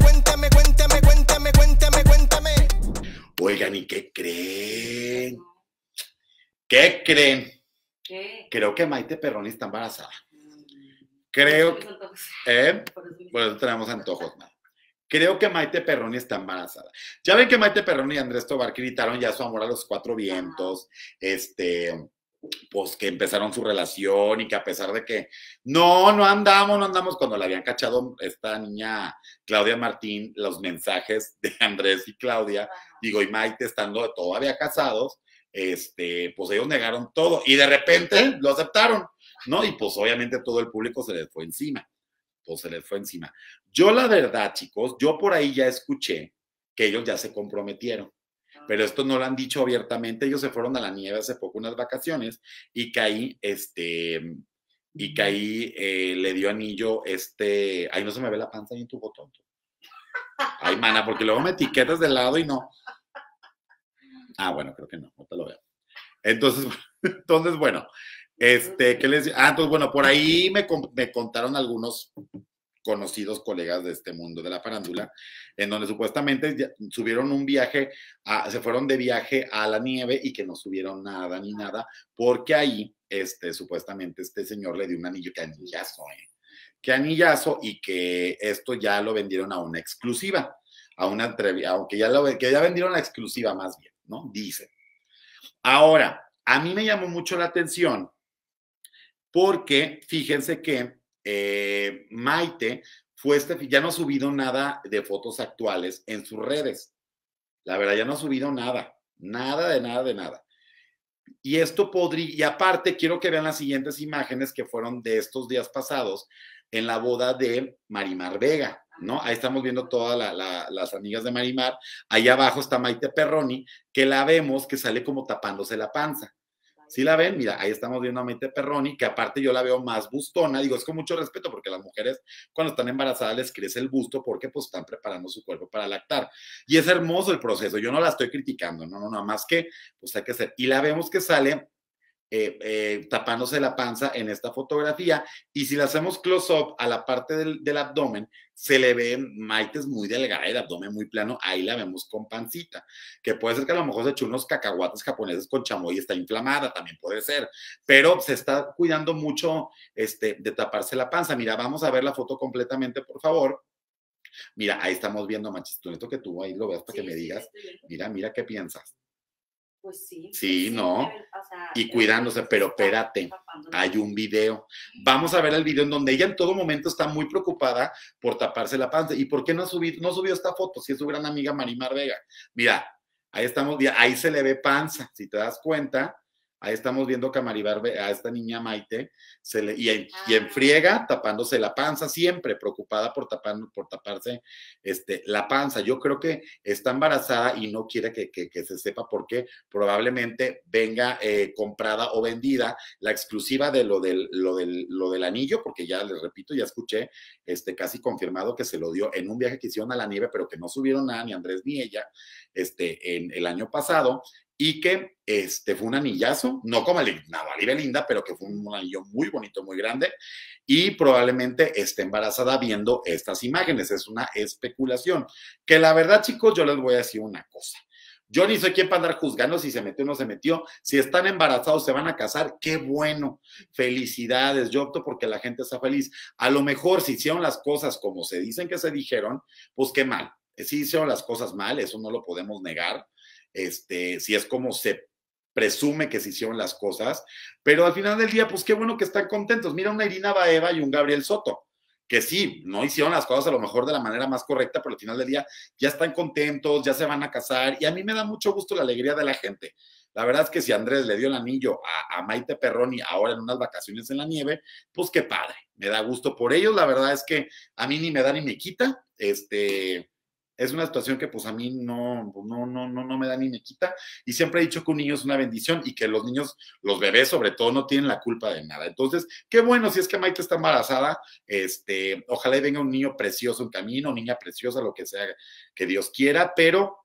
cuéntame cuéntame cuéntame cuéntame cuéntame Oigan, ¿y qué creen? ¿Qué creen? Creo que Maite Perroni está embarazada. Mm. Creo que. ¿eh? Por tenemos antojos, Maite. Creo que Maite Perroni está embarazada. Ya ven que Maite Perroni y Andrés Tobar gritaron ya su amor a los cuatro vientos. Este pues que empezaron su relación y que a pesar de que no, no andamos, no andamos, cuando la habían cachado esta niña Claudia Martín, los mensajes de Andrés y Claudia, digo, y Maite estando todavía casados, este, pues ellos negaron todo y de repente lo aceptaron, ¿no? Y pues obviamente todo el público se les fue encima, pues se les fue encima. Yo la verdad, chicos, yo por ahí ya escuché que ellos ya se comprometieron pero esto no lo han dicho abiertamente. Ellos se fueron a la nieve hace poco, unas vacaciones, y ahí este, mm, y que ahí eh, le dio anillo, este, ahí no se me ve la panza ahí en tu botón. Ay, mana, porque luego me etiquetas del lado y no. Ah, bueno, creo que no, no te lo veo. Entonces, entonces bueno, este, ¿qué les Ah, entonces, bueno, por ahí me, me contaron algunos conocidos colegas de este mundo de la farándula, en donde supuestamente subieron un viaje, se fueron de viaje a la nieve y que no subieron nada ni nada, porque ahí, este, supuestamente este señor le dio un anillo que anillazo, ¿eh? que anillazo y que esto ya lo vendieron a una exclusiva, a una entrevista, aunque ya lo que ya vendieron la exclusiva más bien, ¿no? Dice. Ahora, a mí me llamó mucho la atención porque fíjense que eh, Maite fue este, ya no ha subido nada de fotos actuales en sus redes. La verdad, ya no ha subido nada, nada de nada de nada. Y esto podría, y aparte quiero que vean las siguientes imágenes que fueron de estos días pasados en la boda de Marimar Vega, ¿no? Ahí estamos viendo todas las amigas de Marimar. Ahí abajo está Maite Perroni, que la vemos que sale como tapándose la panza. Si la ven, mira, ahí estamos viendo a Mente Perroni, que aparte yo la veo más bustona, digo, es con mucho respeto, porque las mujeres cuando están embarazadas les crece el busto porque pues están preparando su cuerpo para lactar. Y es hermoso el proceso, yo no la estoy criticando, no, no, nada más que pues hay que hacer. Y la vemos que sale eh, eh, tapándose la panza en esta fotografía. Y si le hacemos close-up a la parte del, abdomen, se le ve Maites muy delgada, el abdomen muy plano, ahí la vemos con pancita, que puede ser que a lo mejor se echó unos cacahuates japoneses con chamoy y está inflamada, también puede ser, pero se está cuidando mucho este, de taparse la panza. Mira, vamos a ver la foto completamente, por favor. Mira, ahí estamos viendo, machistuneto que tú ahí lo veas para que me digas. Mira, mira qué piensas. Pues sí. Sí, pues no. y cuidándose, pero espérate, hay un video. Vamos a ver el video en donde ella en todo momento está muy preocupada por taparse la panza. ¿Y por qué no, subir, no subió esta foto si es su gran amiga Marimar Vega? Mira, ahí estamos, ahí se le ve panza, si te das cuenta. Ahí estamos viendo a esta niña Maite, se le, y, en, ah. friega enfriega tapándose la panza, siempre preocupada por, por taparse este, la panza. Yo creo que está embarazada y no quiere que, se sepa por qué probablemente venga eh, comprada o vendida la exclusiva de lo del, anillo, porque ya les repito, ya escuché este, casi confirmado que se lo dio en un viaje que hicieron a la nieve, pero que no subieron nada, ni Andrés ni ella, este, en el año pasado y que este, fue un anillazo, no como el linda y Belinda, pero que fue un anillo muy bonito, muy grande, y probablemente esté embarazada viendo estas imágenes. Es una especulación. Que la verdad, chicos, yo les voy a decir una cosa. Yo ni soy quien para andar juzgando si se metió o no se metió. Si están embarazados, se van a casar. Qué bueno. Felicidades. Yo opto porque la gente está feliz. A lo mejor si hicieron las cosas como se dicen que se dijeron, pues qué mal. Si hicieron las cosas mal, eso no lo podemos negar este, si es como se presume que se hicieron las cosas, pero al final del día, pues qué bueno que están contentos. Mira una Irina Baeva y un Gabriel Soto, que sí, no hicieron las cosas a lo mejor de la manera más correcta, pero al final del día ya están contentos, ya se van a casar y a mí me da mucho gusto la alegría de la gente. La verdad es que si Andrés le dio el anillo a, a Maite Perroni ahora en unas vacaciones en la nieve, pues qué padre, me da gusto por ellos. La verdad es que a mí ni me da ni me quita, este, es una situación que pues a mí pues, no, no, no, no, me da ni me quita. Y siempre he dicho que un niño es una bendición y que los niños, los bebés sobre todo, no tienen la culpa de nada. Entonces, qué bueno si es que Maite está embarazada. Este, ojalá venga un niño precioso en camino, niña preciosa, lo que sea que Dios quiera, pero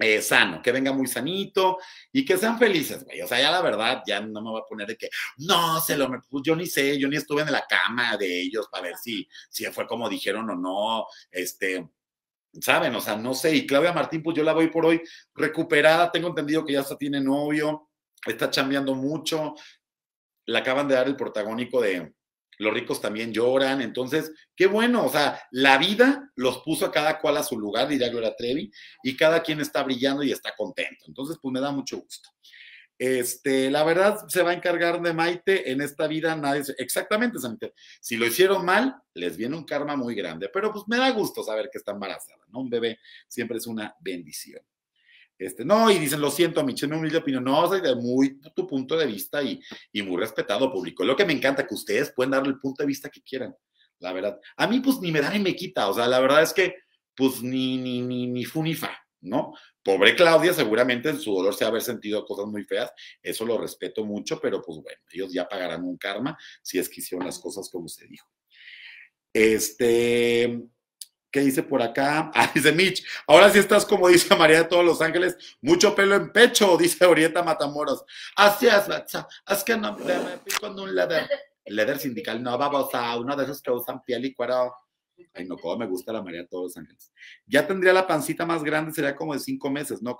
eh, sano, que venga muy sanito y que sean felices, güey. O sea, ya la verdad, ya no me va a poner de que, no, se lo, me pues yo ni sé, yo ni estuve en la cama de ellos para ver si, si fue como dijeron o no, este, saben, o sea, no sé. Y Claudia Martín, pues yo la voy por hoy recuperada. Tengo entendido que ya hasta tiene novio, está chambeando mucho. Le acaban de dar el protagónico de Los ricos también lloran. Entonces, qué bueno, o sea, la vida los puso a cada cual a su lugar, diría Gloria Trevi, y cada quien está brillando y está contento. Entonces, pues me da mucho gusto. Este, la verdad se va a encargar de Maite en esta vida, nadie, exactamente, si lo hicieron mal, les viene un karma muy grande, pero pues me da gusto saber que está embarazada, ¿no? Un bebé siempre es una bendición. Este, no, y dicen, lo siento, Michelle, humilde opinión. No, soy de muy tu punto de vista y, muy respetado público. Lo que me encanta que ustedes pueden darle el punto de vista que quieran, la verdad. A mí, pues, ni me da ni me quita. O sea, la verdad es que, pues, ni, ni, ni, ni funifa. ¿no? Pobre Claudia, seguramente en su dolor se haber sentido cosas muy feas, eso lo respeto mucho, pero pues bueno, ellos ya pagarán un karma si es que hicieron las cosas como se dijo. Este, ¿qué dice por acá? Ah, dice Mitch, ahora sí estás como dice María de todos los ángeles, mucho pelo en pecho, dice Orieta Matamoros. Así es, es que no me pico un leather. sindical no a uno de esos que usan piel y cuero. Ay, no, me gusta la María todos los ángeles. Ya tendría la pancita más grande, sería como de cinco meses, ¿no?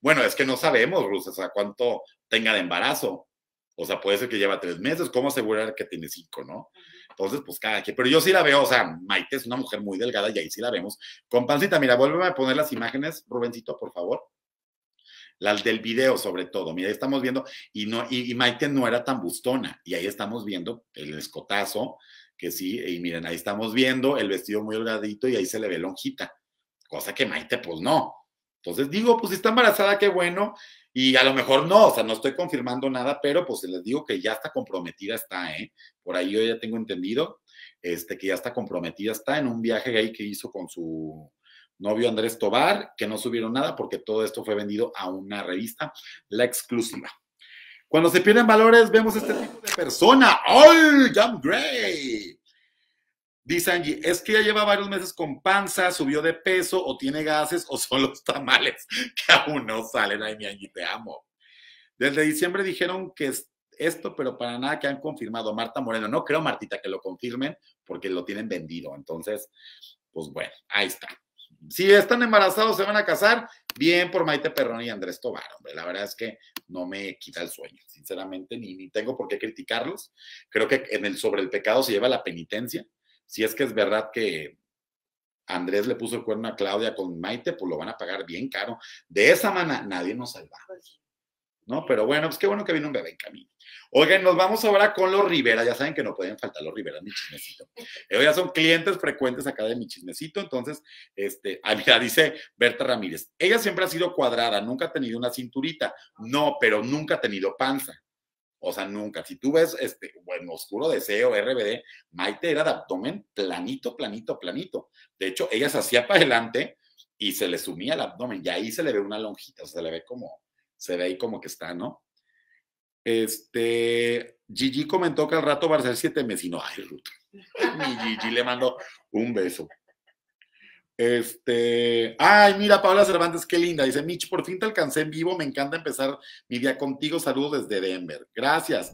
Bueno, es que no sabemos, Rus, o sea, cuánto tenga de embarazo. O sea, puede ser que lleva tres meses, ¿cómo asegurar que tiene cinco, no? Entonces, pues cada quien. Pero yo sí la veo, o sea, Maite es una mujer muy delgada y ahí sí la vemos. Con pancita, mira, vuélveme a poner las imágenes, Rubencito, por favor. Las del video, sobre todo. Mira, ahí estamos viendo, y, no, y Maite no era tan bustona, y ahí estamos viendo el escotazo que sí, y miren, ahí estamos viendo el vestido muy holgadito y ahí se le ve lonjita, cosa que Maite pues no. Entonces digo, pues si está embarazada, qué bueno, y a lo mejor no, o sea, no estoy confirmando nada, pero pues les digo que ya está comprometida, está, ¿eh? Por ahí yo ya tengo entendido, este, que ya está comprometida, está en un viaje ahí que hizo con su novio Andrés Tobar, que no subieron nada porque todo esto fue vendido a una revista, La Exclusiva. Cuando se pierden valores, vemos este tipo de persona. ¡Ay, John Gray! Dice Angie, es que ya lleva varios meses con panza, subió de peso o tiene gases o solo los tamales que aún no salen. Ay, mi Angie, te amo. Desde diciembre dijeron que esto, pero para nada que han confirmado. Marta Moreno, no creo, Martita, que lo confirmen porque lo tienen vendido. Entonces, pues bueno, ahí está si están embarazados, se van a casar, bien por Maite Perrón y Andrés Tobar, hombre. La verdad es que no me quita el sueño, sinceramente, ni, ni tengo por qué criticarlos. Creo que en el sobre el pecado se lleva la penitencia. Si es que es verdad que Andrés le puso el cuerno a Claudia con Maite, pues lo van a pagar bien caro. De esa manera nadie nos salva. Pues, ¿no? Pero bueno, pues qué bueno que vino un bebé en camino. Oigan, nos vamos ahora con los Rivera. Ya saben que no pueden faltar los Rivera, mi chismecito. Ellos eh, ya son clientes frecuentes acá de mi chismecito. Entonces, este, ah, mira, dice Berta Ramírez. Ella siempre ha sido cuadrada, nunca ha tenido una cinturita. No, pero nunca ha tenido panza. O sea, nunca. Si tú ves, este, bueno, Oscuro Deseo, RBD, Maite era de abdomen planito, planito, planito. De hecho, ella se hacía para adelante y se le sumía el abdomen y ahí se le ve una lonjita, o sea, se le ve como, se ve ahí como que está, ¿no? Este, Gigi comentó que al rato va a ser siete meses y no, ay, ruto Mi Gigi le mando un beso. Este, ay, mira, Paula Cervantes, qué linda. Dice, mich por fin te alcancé en vivo. Me encanta empezar mi día contigo. Saludos desde Denver. Gracias.